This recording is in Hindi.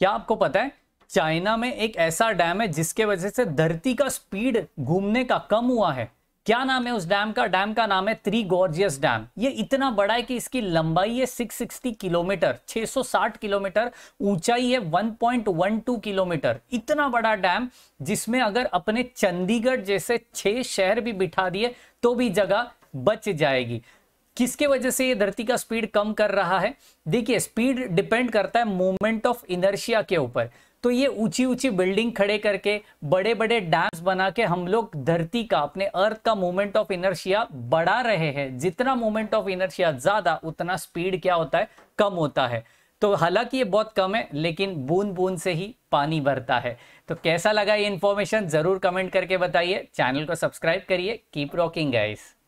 क्या आपको पता है चाइना में एक ऐसा डैम है जिसके वजह से धरती का स्पीड घूमने का कम हुआ है क्या नाम है उस डैम का डैम का नाम है थ्री गोर्जियस डैम ये इतना बड़ा है कि इसकी लंबाई है 660 किलोमीटर 660 किलोमीटर ऊंचाई है 1.12 किलोमीटर इतना बड़ा डैम जिसमें अगर अपने चंडीगढ़ जैसे छह शहर भी बिठा दिए तो भी जगह बच जाएगी किसके वजह से ये धरती का स्पीड कम कर रहा है देखिए स्पीड डिपेंड करता है मूवमेंट ऑफ इनर्शिया के ऊपर तो ये ऊंची ऊंची बिल्डिंग खड़े करके बड़े बड़े डैम्स बना के हम लोग धरती का अपने अर्थ का मूवमेंट ऑफ इनर्शिया बढ़ा रहे हैं जितना मूवमेंट ऑफ इनर्शिया ज्यादा उतना स्पीड क्या होता है कम होता है तो हालांकि ये बहुत कम है लेकिन बूंद बूंद से ही पानी भरता है तो कैसा लगा ये इन्फॉर्मेशन जरूर कमेंट करके बताइए चैनल को सब्सक्राइब करिए कीप रॉकिंग गाइस